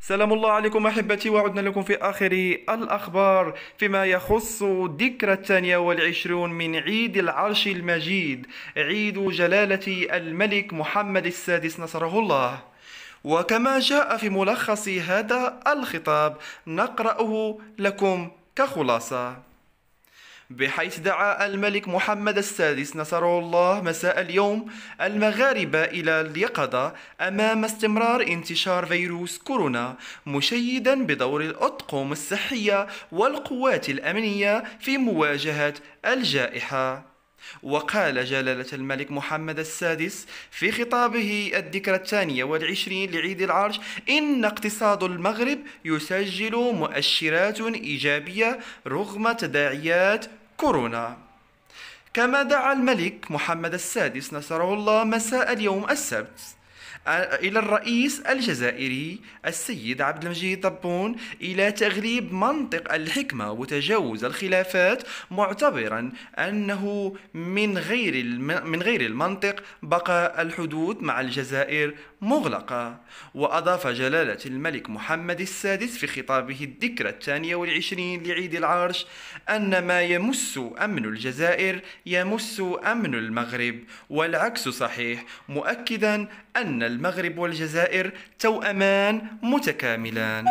سلام الله عليكم احبتي وعدنا لكم في اخر الاخبار فيما يخص ذكرى الثانيه والعشرون من عيد العرش المجيد عيد جلاله الملك محمد السادس نصره الله وكما جاء في ملخص هذا الخطاب نقراه لكم كخلاصه بحيث دعا الملك محمد السادس نصره الله مساء اليوم المغاربة إلى اليقظة أمام استمرار انتشار فيروس كورونا مشيدا بدور الأطقم الصحية والقوات الأمنية في مواجهة الجائحة وقال جلالة الملك محمد السادس في خطابه الذكرى الثانية والعشرين لعيد العرش إن اقتصاد المغرب يسجل مؤشرات إيجابية رغم تداعيات كورونا كما دعا الملك محمد السادس نصره الله مساء اليوم السبت إلى الرئيس الجزائري السيد عبد المجيد طبون إلى تغليب منطق الحكمة وتجاوز الخلافات معتبرا أنه من غير من غير المنطق بقاء الحدود مع الجزائر مغلقة وأضاف جلالة الملك محمد السادس في خطابه الذكرى الثانية والعشرين لعيد العرش أن ما يمس أمن الجزائر يمس أمن المغرب والعكس صحيح مؤكدا أن المغرب والجزائر توأمان متكاملان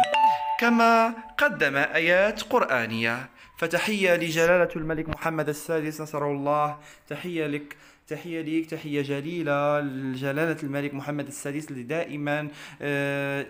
كما قدم آيات قرآنية فتحية لجلالة الملك محمد السادس نصره الله تحية لك تحية ليك تحية جليلة لجلالة الملك محمد السادس الذي دائما آه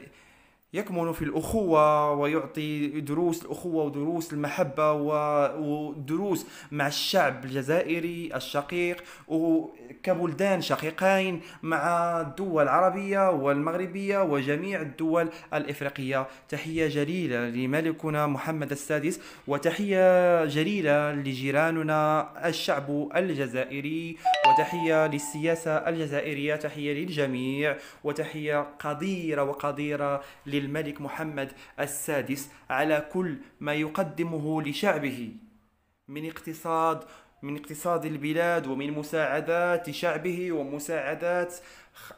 يكمن في الأخوة ويعطي دروس الأخوة ودروس المحبة ودروس مع الشعب الجزائري الشقيق وكبلدان شقيقين مع الدول العربية والمغربية وجميع الدول الإفريقية تحية جليلة لملكنا محمد السادس وتحية جليلة لجيراننا الشعب الجزائري وتحية للسياسة الجزائرية تحية للجميع وتحية قديرة وقديرة لل الملك محمد السادس على كل ما يقدمه لشعبه من اقتصاد من اقتصاد البلاد ومن مساعدات شعبه ومساعدات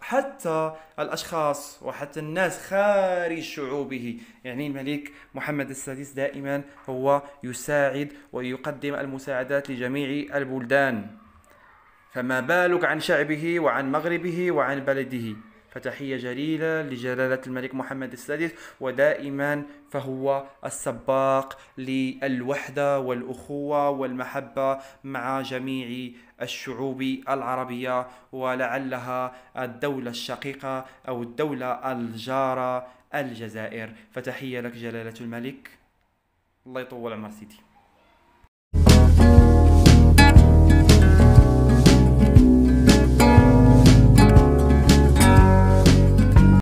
حتى الاشخاص وحتى الناس خارج شعوبه يعني الملك محمد السادس دائما هو يساعد ويقدم المساعدات لجميع البلدان فما بالك عن شعبه وعن مغربه وعن بلده فتحية جليلة لجلالة الملك محمد السادس ودائما فهو السباق للوحدة والأخوة والمحبة مع جميع الشعوب العربية ولعلها الدولة الشقيقة أو الدولة الجارة الجزائر فتحية لك جلالة الملك الله يطول عمر سيدي